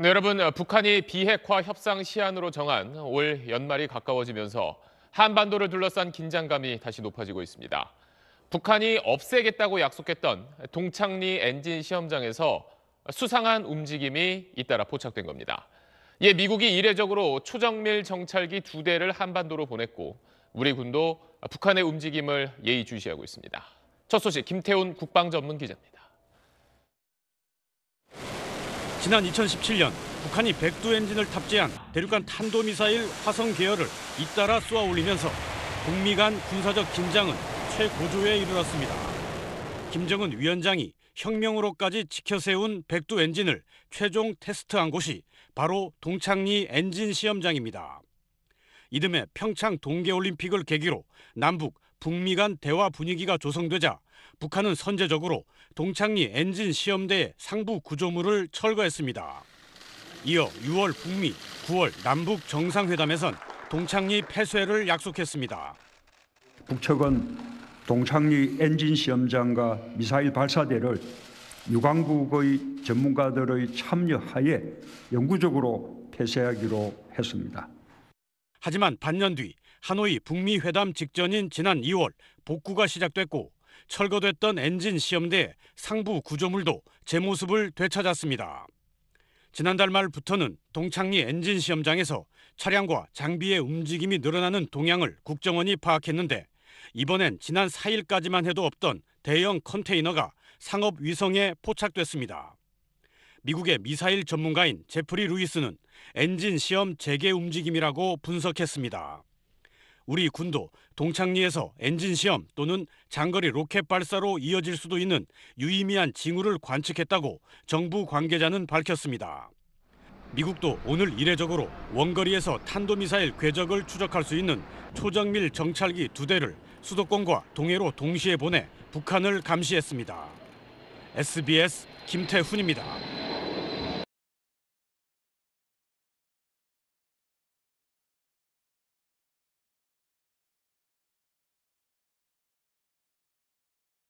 네, 여러분, 어, 북한이 비핵화 협상 시한으로 정한 올 연말이 가까워지면서 한반도를 둘러싼 긴장감이 다시 높아지고 있습니다. 북한이 없애겠다고 약속했던 동창리 엔진 시험장에서 수상한 움직임이 잇따라 포착된 겁니다. 예, 미국이 이례적으로 초정밀 정찰기 두 대를 한반도로 보냈고 우리 군도 북한의 움직임을 예의주시하고 있습니다. 첫 소식 김태훈 국방전문 기자입니다. 지난 2017년 북한이 백두 엔진을 탑재한 대륙간 탄도미사일 화성 계열을 잇따라 쏘아 올리면서 북미 간 군사적 긴장은 최고조에 이르렀습니다. 김정은 위원장이 혁명으로까지 지켜세운 백두 엔진을 최종 테스트한 곳이 바로 동창리 엔진 시험장입니다. 이듬해 평창 동계올림픽을 계기로 남북 북미 간 대화 분위기가 조성되자 북한은 선제적으로 동창리 엔진 시험대의 상부 구조물을 철거했습니다. 이어 6월 북미, 9월 남북 정상회담에선 동창리 폐쇄를 약속했습니다. 북측은 동창리 엔진 시험장과 미사일 발사대를 유관국의 전문가들의 참여하에 영구적으로 폐쇄하기로 했습니다. 하지만 반년 뒤 하노이 북미 회담 직전인 지난 2월 복구가 시작됐고 철거됐던 엔진 시험대 상부 구조물도 제 모습을 되찾았습니다. 지난달 말부터는 동창리 엔진 시험장에서 차량과 장비의 움직임이 늘어나는 동향을 국정원이 파악했는데 이번엔 지난 4일까지만 해도 없던 대형 컨테이너가 상업 위성에 포착됐습니다. 미국의 미사일 전문가인 제프리 루이스는 엔진 시험 재개 움직임이라고 분석했습니다. 우리 군도 동창리에서 엔진 시험 또는 장거리 로켓 발사로 이어질 수도 있는 유의미한 징후를 관측했다고 정부 관계자는 밝혔습니다. 미국도 오늘 이례적으로 원거리에서 탄도미사일 궤적을 추적할 수 있는 초정밀 정찰기 두 대를 수도권과 동해로 동시에 보내 북한을 감시했습니다. SBS 김태훈입니다.